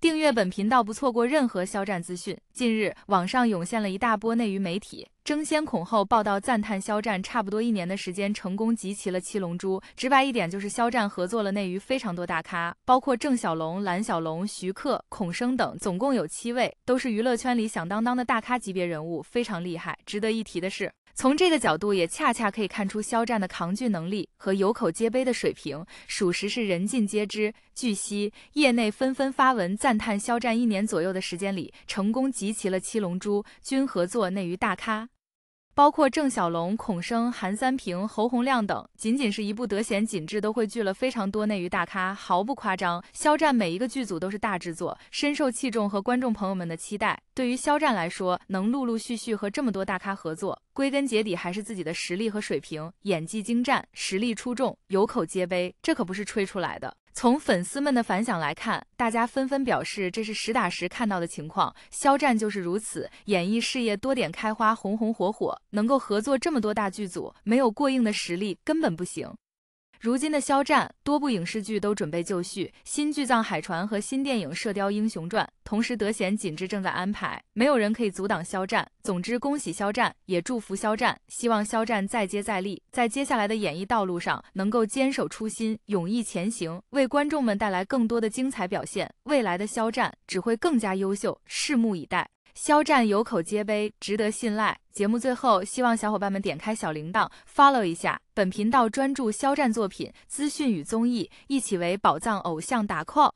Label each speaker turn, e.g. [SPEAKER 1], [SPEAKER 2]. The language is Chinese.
[SPEAKER 1] 订阅本频道，不错过任何肖战资讯。近日，网上涌现了一大波内娱媒体。争先恐后报道赞叹肖战，差不多一年的时间成功集齐了七龙珠。直白一点，就是肖战合作了内娱非常多大咖，包括郑小龙、蓝小龙、徐克、孔笙等，总共有七位，都是娱乐圈里响当当的大咖级别人物，非常厉害。值得一提的是，从这个角度也恰恰可以看出肖战的扛剧能力和有口皆碑的水平，属实是人尽皆知。据悉，业内纷纷发文赞叹肖战，一年左右的时间里成功集齐了七龙珠，均合作内娱大咖。包括郑晓龙、孔笙、韩三平、侯洪亮等，仅仅是一部《德贤紧致都汇聚了非常多内娱大咖，毫不夸张。肖战每一个剧组都是大制作，深受器重和观众朋友们的期待。对于肖战来说，能陆陆续续和这么多大咖合作，归根结底还是自己的实力和水平，演技精湛，实力出众，有口皆碑，这可不是吹出来的。从粉丝们的反响来看，大家纷纷表示这是实打实看到的情况。肖战就是如此，演艺事业多点开花，红红火火，能够合作这么多大剧组，没有过硬的实力根本不行。如今的肖战，多部影视剧都准备就绪，新剧《藏海传》和新电影《射雕英雄传》同时得闲紧致正在安排，没有人可以阻挡肖战。总之，恭喜肖战，也祝福肖战，希望肖战再接再厉，在接下来的演艺道路上能够坚守初心，勇毅前行，为观众们带来更多的精彩表现。未来的肖战只会更加优秀，拭目以待。肖战有口皆碑，值得信赖。节目最后，希望小伙伴们点开小铃铛，follow 一下本频道，专注肖战作品资讯与综艺，一起为宝藏偶像打 call。